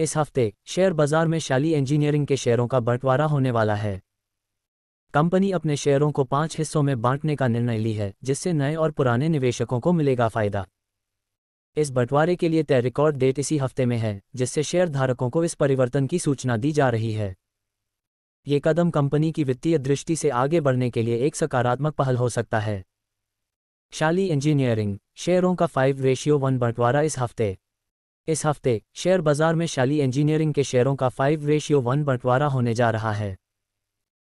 इस हफ्ते शेयर बाजार में शाली इंजीनियरिंग के शेयरों का बंटवारा होने वाला है कंपनी अपने शेयरों को पांच हिस्सों में बांटने का निर्णय ली है जिससे नए और पुराने निवेशकों को मिलेगा फायदा इस बंटवारे के लिए तय रिकॉर्ड डेट इसी हफ्ते में है जिससे शेयर धारकों को इस परिवर्तन की सूचना दी जा रही है ये कदम कंपनी की वित्तीय दृष्टि से आगे बढ़ने के लिए एक सकारात्मक पहल हो सकता है शाली इंजीनियरिंग शेयरों का फाइव रेशियो वन बंटवारा इस हफ्ते इस हफ्ते शेयर बाजार में शाली इंजीनियरिंग के शेयरों का फाइव रेशियो वन बंटवारा होने जा रहा है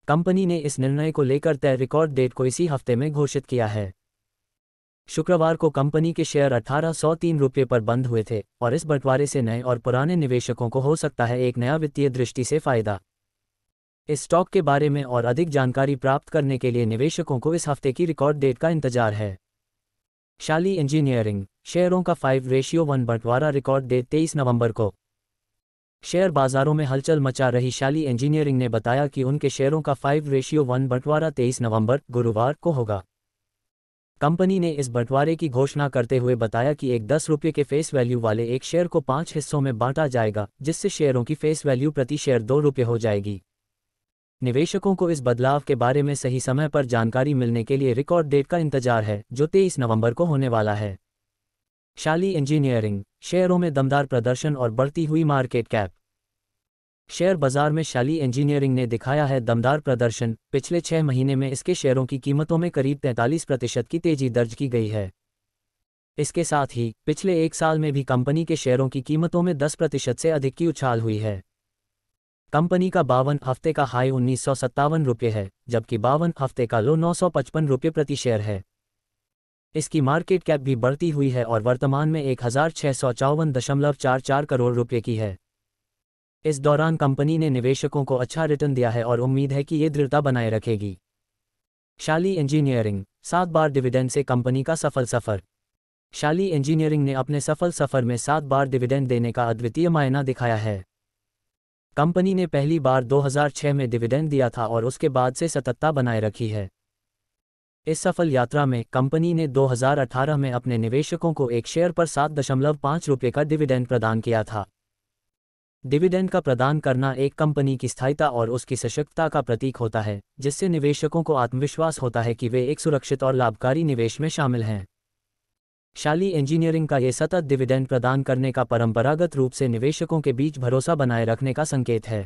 कंपनी ने इस निर्णय को लेकर तय रिकॉर्ड डेट को इसी हफ्ते में घोषित किया है शुक्रवार को कंपनी के शेयर अठारह सौ तीन रुपये पर बंद हुए थे और इस बंटवारे से नए और पुराने निवेशकों को हो सकता है एक नया वित्तीय दृष्टि से फायदा इस स्टॉक के बारे में और अधिक जानकारी प्राप्त करने के लिए निवेशकों को इस हफ्ते की रिकॉर्ड डेट का इंतजार है शाली इंजीनियरिंग शेयरों का फाइव रेशियो वन बंटवारा रिकॉर्ड डे तेईस नवंबर को शेयर बाजारों में हलचल मचा रही शाली इंजीनियरिंग ने बताया कि उनके शेयरों का फाइव रेशियो वन बंटवारा तेईस नवंबर गुरुवार को होगा कंपनी ने इस बंटवारे की घोषणा करते हुए बताया कि एक दस रुपये के फेस वैल्यू वाले एक शेयर को पाँच हिस्सों में बांटा जाएगा जिससे शेयरों की फेस वैल्यू प्रति शेयर दो रुपये हो जाएगी निवेशकों को इस बदलाव के बारे में सही समय पर जानकारी मिलने के लिए रिकॉर्ड डेट का इंतजार है जो तेईस नवंबर को होने वाला है शाली इंजीनियरिंग शेयरों में दमदार प्रदर्शन और बढ़ती हुई मार्केट कैप शेयर बाजार में शाली इंजीनियरिंग ने दिखाया है दमदार प्रदर्शन पिछले छह महीने में इसके शेयरों की कीमतों में करीब 43 प्रतिशत की तेजी दर्ज की गई है इसके साथ ही पिछले एक साल में भी कंपनी के शेयरों की कीमतों में 10 प्रतिशत से अधिक की उछाल हुई है कंपनी का बावन हफ्ते का हाई उन्नीस सौ है जबकि बावन हफ्ते का लो नौ सौ पचपन रुपये प्रति शेयर है इसकी मार्केट कैप भी बढ़ती हुई है और वर्तमान में एक करोड़ रुपये की है इस दौरान कंपनी ने निवेशकों को अच्छा रिटर्न दिया है और उम्मीद है कि ये दृढ़ता बनाए रखेगी शाली इंजीनियरिंग सात बार डिविडेंड से कंपनी का सफल सफर शाली इंजीनियरिंग ने अपने सफल सफर में सात बार डिविडेंड देने का अद्वितीय मायना दिखाया है कंपनी ने पहली बार 2006 में डिविडेंड दिया था और उसके बाद से सतत्ता बनाए रखी है इस सफल यात्रा में कंपनी ने 2018 में अपने निवेशकों को एक शेयर पर सात दशमलव पाँच रुपये का डिविडेंड प्रदान किया था डिविडेंड का प्रदान करना एक कंपनी की स्थायिता और उसकी सशक्तता का प्रतीक होता है जिससे निवेशकों को आत्मविश्वास होता है कि वे एक सुरक्षित और लाभकारी निवेश में शामिल हैं शाली इंजीनियरिंग का ये सतत डिविडेंड प्रदान करने का परंपरागत रूप से निवेशकों के बीच भरोसा बनाए रखने का संकेत है